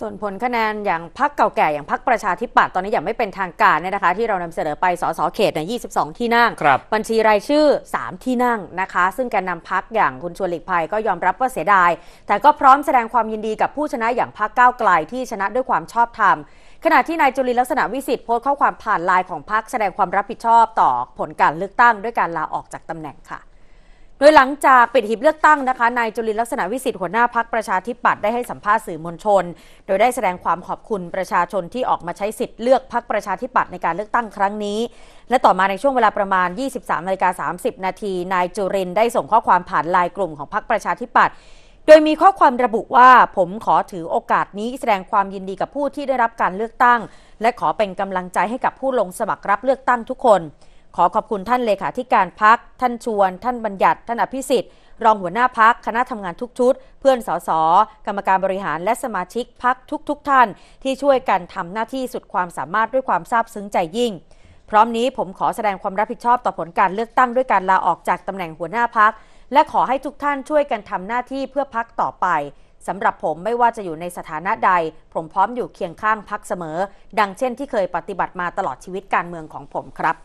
ส่วนผลคะแนนอย่างพักเก่าแก่ อย่างพักประชาธิปัตย์ตอนนี้ยังไม่เป็นทางการเนี่ยนะคะ ที่เรานำเสนอไปสสเขตใน 22 ที่นั่งบบัญชีรายชื่อ 3 ที่นั่งนะคะ ซึ่งการนาพักอย่างคุณชวนหลีกภัยก็ยอมรับว่าเสียดายแต่ก็พร้อมแสดงความยินดีกับผู้ชนะอย่างพักก้าวไกลที่ชนะด้วยความชอบธรรมขณะที่นายจุลินลักษณะวิสิทธิ์โพสต์ข้อความผ่านไลน์ของพักแสดงความรับผิดชอบต่อผลการเลือกตั้งด้วยการลาออกจากตำแหน่งค่ะโดยหลังจากปิดหีบเลือกตั้งนะคะ นายจุลินลักษณะวิสิทธิ์หัวหน้าพักประชาธิปัตย์ได้ให้สัมภาษณ์สื่อมวลชน โดยได้แสดงความขอบคุณประชาชนที่ออกมาใช้สิทธิ์เลือกพักประชาธิปัตย์ในการเลือกตั้งครั้งนี้ และต่อมาในช่วงเวลาประมาณ 23นาฬิกา30 นาทีนายจุรินได้ส่งข้อความผ่านไลน์กลุ่มของพักประชาธิปัตย์โดยมีข้อความระบุว่าผมขอถือโอกาสนี้แสดงความยินดีกับผู้ที่ได้รับการเลือกตั้ง และขอเป็นกำลังใจให้กับผู้ลงสมัครรับเลือกตั้งทุกคนขอขอบคุณท่านเลขาธิการพัก ท่านชวน ท่านบัญญัติ ท่านอภิสิทธิ์ รองหัวหน้าพักคณะทำงานทุกชุด เพื่อนสส กรรมการบริหารและสมาชิกพักทุกๆทท่านที่ช่วยกันทำหน้าที่สุดความสามารถด้วยความซาบซึ้งใจยิ่ง พร้อมนี้ผมขอแสดงความรับผิดชอบต่อผลการเลือกตั้งด้วยการลาออกจากตำแหน่งหัวหน้าพัก และขอให้ทุกท่านช่วยกันทำหน้าที่เพื่อพักต่อไป สำหรับผมไม่ว่าจะอยู่ในสถานะใดผมพร้อมอยู่เคียงข้างพักเสมอ ดังเช่น ที่เคยปฏิบัติมาตลอดชีวิตการเมืองของผมครับ